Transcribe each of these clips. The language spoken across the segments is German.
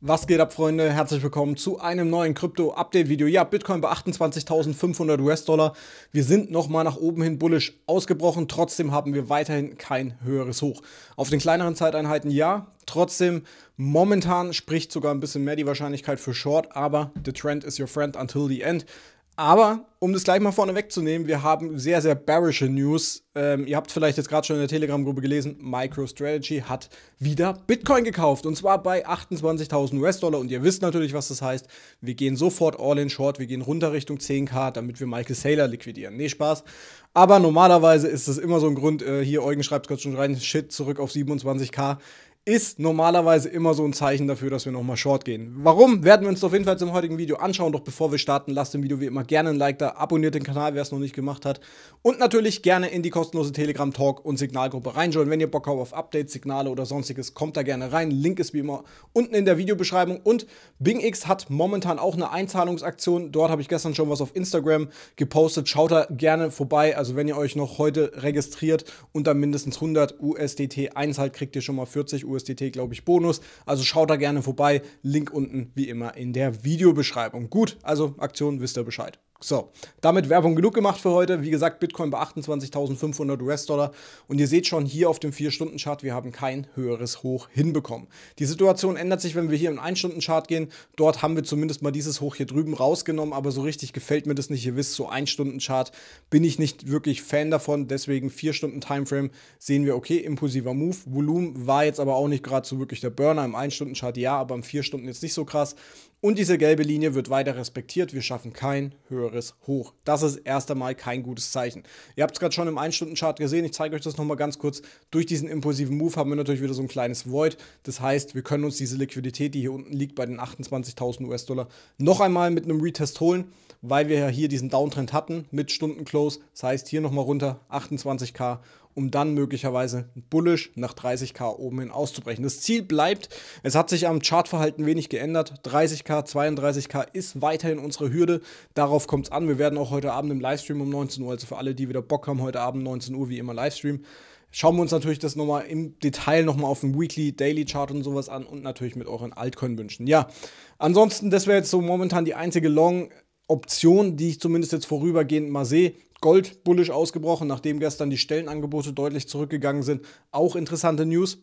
Was geht ab, Freunde? Herzlich willkommen zu einem neuen Krypto-Update-Video. Ja, Bitcoin bei 28.500 US-Dollar. Wir sind nochmal nach oben hin bullisch ausgebrochen. Trotzdem haben wir weiterhin kein höheres Hoch. Auf den kleineren Zeiteinheiten ja. Trotzdem, momentan spricht sogar ein bisschen mehr die Wahrscheinlichkeit für Short, aber the trend is your friend until the end. Aber um das gleich mal vorne wegzunehmen, wir haben sehr, sehr bearische News. Ähm, ihr habt vielleicht jetzt gerade schon in der Telegram-Gruppe gelesen, MicroStrategy hat wieder Bitcoin gekauft und zwar bei 28.000 US-Dollar. Und ihr wisst natürlich, was das heißt. Wir gehen sofort all in short, wir gehen runter Richtung 10k, damit wir Michael Saylor liquidieren. Nee, Spaß. Aber normalerweise ist das immer so ein Grund, äh, hier Eugen schreibt es gerade schon rein, Shit, zurück auf 27k ist normalerweise immer so ein Zeichen dafür, dass wir nochmal short gehen. Warum, werden wir uns auf jeden Fall im heutigen Video anschauen. Doch bevor wir starten, lasst dem Video wie immer gerne ein Like da, abonniert den Kanal, wer es noch nicht gemacht hat. Und natürlich gerne in die kostenlose Telegram-Talk- und Signalgruppe reinjoinen. Wenn ihr Bock habt auf Updates, Signale oder sonstiges, kommt da gerne rein. Link ist wie immer unten in der Videobeschreibung. Und BingX hat momentan auch eine Einzahlungsaktion. Dort habe ich gestern schon was auf Instagram gepostet. Schaut da gerne vorbei. Also wenn ihr euch noch heute registriert und dann mindestens 100 USDT einzahlt, kriegt ihr schon mal 40 USDT USDT, glaube ich, Bonus. Also schaut da gerne vorbei. Link unten wie immer in der Videobeschreibung. Gut, also Aktion wisst ihr Bescheid. So, damit Werbung genug gemacht für heute. Wie gesagt, Bitcoin bei 28.500 US-Dollar. Und ihr seht schon hier auf dem 4-Stunden-Chart, wir haben kein höheres Hoch hinbekommen. Die Situation ändert sich, wenn wir hier im 1-Stunden-Chart gehen. Dort haben wir zumindest mal dieses Hoch hier drüben rausgenommen, aber so richtig gefällt mir das nicht. Ihr wisst, so 1-Stunden-Chart bin ich nicht wirklich Fan davon. Deswegen 4-Stunden-Timeframe sehen wir, okay, impulsiver Move. Volumen war jetzt aber auch nicht gerade so wirklich der Burner. Im 1-Stunden-Chart ja, aber im 4-Stunden jetzt nicht so krass. Und diese gelbe Linie wird weiter respektiert. Wir schaffen kein höheres Eures hoch. Das ist erst einmal kein gutes Zeichen. Ihr habt es gerade schon im 1-Stunden-Chart gesehen. Ich zeige euch das nochmal ganz kurz. Durch diesen impulsiven Move haben wir natürlich wieder so ein kleines Void. Das heißt, wir können uns diese Liquidität, die hier unten liegt, bei den 28.000 US-Dollar, noch einmal mit einem Retest holen, weil wir ja hier diesen Downtrend hatten mit Stunden-Close. Das heißt, hier nochmal runter 28k um dann möglicherweise bullisch nach 30k oben hin auszubrechen. Das Ziel bleibt, es hat sich am Chartverhalten wenig geändert. 30k, 32k ist weiterhin unsere Hürde. Darauf kommt es an. Wir werden auch heute Abend im Livestream um 19 Uhr, also für alle, die wieder Bock haben, heute Abend 19 Uhr wie immer Livestream. Schauen wir uns natürlich das nochmal im Detail nochmal auf dem Weekly, Daily Chart und sowas an und natürlich mit euren Altcoin-Wünschen. Ja, ansonsten, das wäre jetzt so momentan die einzige Long Option, die ich zumindest jetzt vorübergehend mal sehe. Gold bullisch ausgebrochen, nachdem gestern die Stellenangebote deutlich zurückgegangen sind. Auch interessante News.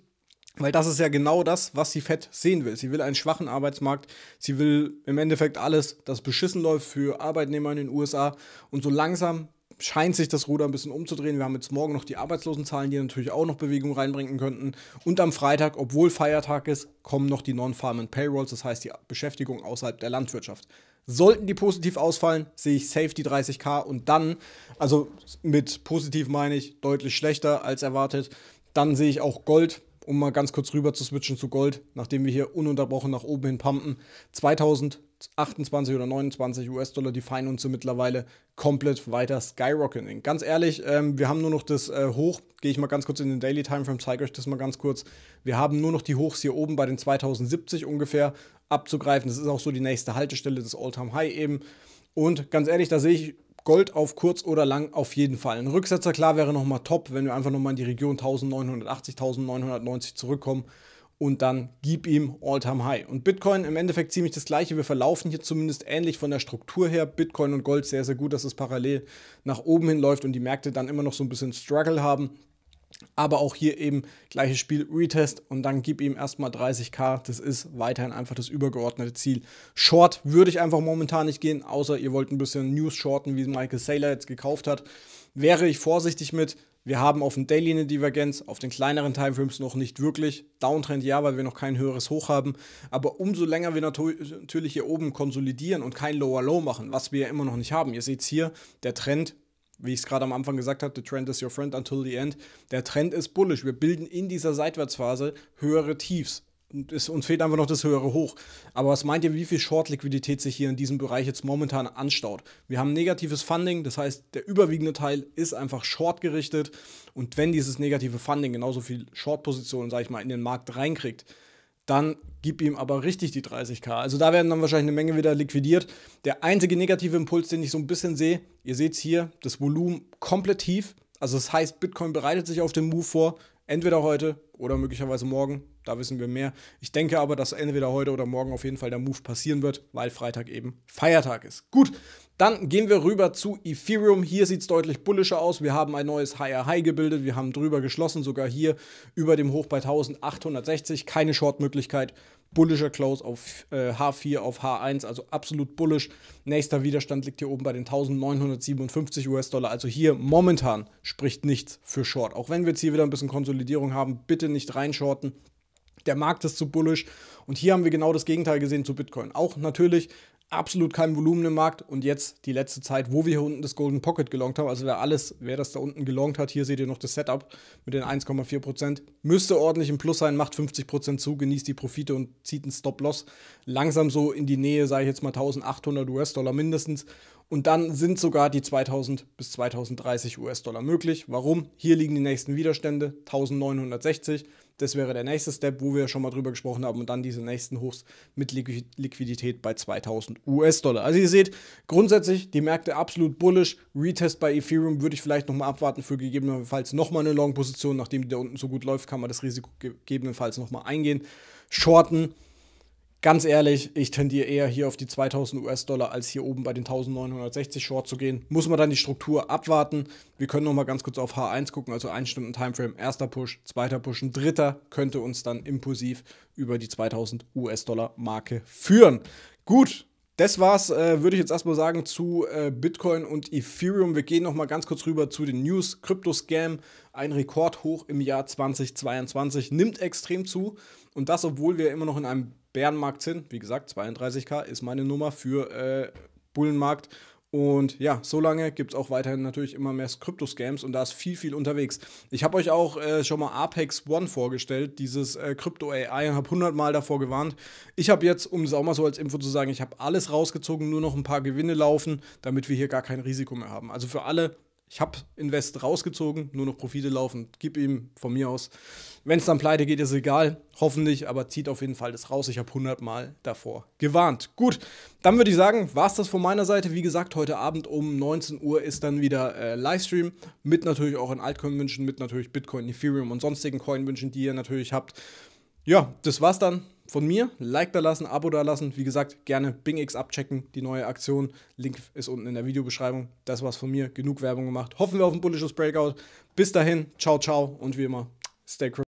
Weil das ist ja genau das, was die Fed sehen will. Sie will einen schwachen Arbeitsmarkt. Sie will im Endeffekt alles, das beschissen läuft für Arbeitnehmer in den USA. Und so langsam scheint sich das Ruder ein bisschen umzudrehen. Wir haben jetzt morgen noch die Arbeitslosenzahlen, die natürlich auch noch Bewegung reinbringen könnten. Und am Freitag, obwohl Feiertag ist, kommen noch die Non-Farm Payrolls, das heißt die Beschäftigung außerhalb der Landwirtschaft. Sollten die positiv ausfallen, sehe ich safe die 30k und dann, also mit positiv meine ich deutlich schlechter als erwartet, dann sehe ich auch Gold, um mal ganz kurz rüber zu switchen zu Gold, nachdem wir hier ununterbrochen nach oben hin pumpen. 2000 28 oder 29 US-Dollar, die feinen uns mittlerweile komplett weiter skyrocketing. Ganz ehrlich, ähm, wir haben nur noch das äh, Hoch, gehe ich mal ganz kurz in den Daily Timeframe, zeige euch das mal ganz kurz. Wir haben nur noch die Hochs hier oben bei den 2070 ungefähr abzugreifen. Das ist auch so die nächste Haltestelle des All-Time-High eben. Und ganz ehrlich, da sehe ich Gold auf kurz oder lang auf jeden Fall. Ein Rücksetzer, klar, wäre nochmal top, wenn wir einfach nochmal in die Region 1980, 1990 zurückkommen und dann gib ihm All-Time-High. Und Bitcoin im Endeffekt ziemlich das gleiche. Wir verlaufen hier zumindest ähnlich von der Struktur her. Bitcoin und Gold sehr, sehr gut, dass es parallel nach oben hin läuft und die Märkte dann immer noch so ein bisschen Struggle haben. Aber auch hier eben gleiches Spiel, Retest und dann gib ihm erstmal 30k. Das ist weiterhin einfach das übergeordnete Ziel. Short würde ich einfach momentan nicht gehen, außer ihr wollt ein bisschen News shorten, wie Michael Saylor jetzt gekauft hat. Wäre ich vorsichtig mit, wir haben auf dem Daily eine Divergenz, auf den kleineren Timeframes noch nicht wirklich. Downtrend ja, weil wir noch kein höheres Hoch haben. Aber umso länger wir natürlich hier oben konsolidieren und kein Lower Low machen, was wir ja immer noch nicht haben. Ihr seht es hier, der Trend wie ich es gerade am Anfang gesagt habe, the trend is your friend until the end. Der Trend ist bullish. Wir bilden in dieser Seitwärtsphase höhere Tiefs ist, uns fehlt einfach noch das höhere Hoch. Aber was meint ihr, wie viel Short-Liquidität sich hier in diesem Bereich jetzt momentan anstaut? Wir haben negatives Funding, das heißt, der überwiegende Teil ist einfach short gerichtet. Und wenn dieses negative Funding genauso viel Short-Positionen, sag ich mal, in den Markt reinkriegt, dann gib ihm aber richtig die 30k. Also da werden dann wahrscheinlich eine Menge wieder liquidiert. Der einzige negative Impuls, den ich so ein bisschen sehe, ihr seht es hier, das Volumen komplett tief. Also das heißt, Bitcoin bereitet sich auf den Move vor. Entweder heute oder möglicherweise morgen, da wissen wir mehr. Ich denke aber, dass entweder heute oder morgen auf jeden Fall der Move passieren wird, weil Freitag eben Feiertag ist. Gut, dann gehen wir rüber zu Ethereum. Hier sieht es deutlich bullischer aus. Wir haben ein neues Higher High gebildet. Wir haben drüber geschlossen, sogar hier über dem Hoch bei 1860. Keine Short-Möglichkeit bullischer Close auf äh, H4 auf H1, also absolut bullisch. Nächster Widerstand liegt hier oben bei den 1957 US-Dollar. Also hier momentan spricht nichts für Short. Auch wenn wir jetzt hier wieder ein bisschen Konsolidierung haben, bitte nicht reinshorten. Der Markt ist zu bullisch und hier haben wir genau das Gegenteil gesehen zu Bitcoin. Auch natürlich absolut kein Volumen im Markt und jetzt die letzte Zeit, wo wir hier unten das Golden Pocket gelongt haben, also wer alles, wer das da unten gelongt hat, hier seht ihr noch das Setup mit den 1,4%, müsste ordentlich im Plus sein, macht 50% zu, genießt die Profite und zieht einen Stop-Loss langsam so in die Nähe, sage ich jetzt mal 1800 US-Dollar mindestens und dann sind sogar die 2000 bis 2030 US-Dollar möglich. Warum? Hier liegen die nächsten Widerstände, 1960. Das wäre der nächste Step, wo wir schon mal drüber gesprochen haben. Und dann diese nächsten Hochs mit Liquidität bei 2000 US-Dollar. Also ihr seht, grundsätzlich die Märkte absolut bullish. Retest bei Ethereum würde ich vielleicht nochmal abwarten für gegebenenfalls nochmal eine Long-Position. Nachdem die da unten so gut läuft, kann man das Risiko gegebenenfalls nochmal eingehen. Shorten ganz ehrlich, ich tendiere eher hier auf die 2000 US-Dollar, als hier oben bei den 1960 Short zu gehen. Muss man dann die Struktur abwarten. Wir können noch mal ganz kurz auf H1 gucken, also 1 Stunden Timeframe. Erster Push, zweiter Push, ein dritter könnte uns dann impulsiv über die 2000 US-Dollar Marke führen. Gut, das war's, äh, würde ich jetzt erstmal sagen, zu äh, Bitcoin und Ethereum. Wir gehen nochmal ganz kurz rüber zu den News. Krypto-Scam, ein Rekordhoch im Jahr 2022, nimmt extrem zu. Und das, obwohl wir immer noch in einem Bärenmarkt sind. Wie gesagt, 32k ist meine Nummer für äh, Bullenmarkt. Und ja, solange gibt es auch weiterhin natürlich immer mehr Krypto-Scams und da ist viel, viel unterwegs. Ich habe euch auch äh, schon mal Apex One vorgestellt, dieses Krypto-AI, äh, und habe hundertmal davor gewarnt. Ich habe jetzt, um es auch mal so als Info zu sagen, ich habe alles rausgezogen, nur noch ein paar Gewinne laufen, damit wir hier gar kein Risiko mehr haben. Also für alle, ich habe Invest rausgezogen, nur noch Profite laufen. Gib ihm von mir aus. Wenn es dann pleite geht, ist egal. Hoffentlich, aber zieht auf jeden Fall das raus. Ich habe 100 Mal davor gewarnt. Gut, dann würde ich sagen, war es das von meiner Seite. Wie gesagt, heute Abend um 19 Uhr ist dann wieder äh, Livestream mit natürlich auch in Altcoin-Wünschen, mit natürlich Bitcoin, Ethereum und sonstigen Coin-Wünschen, die ihr natürlich habt. Ja, das war's dann von mir. Like da lassen, Abo da lassen. Wie gesagt, gerne Bing X abchecken, die neue Aktion. Link ist unten in der Videobeschreibung. Das war's von mir. Genug Werbung gemacht. Hoffen wir auf ein bullisches Breakout. Bis dahin, ciao, ciao und wie immer, stay crazy.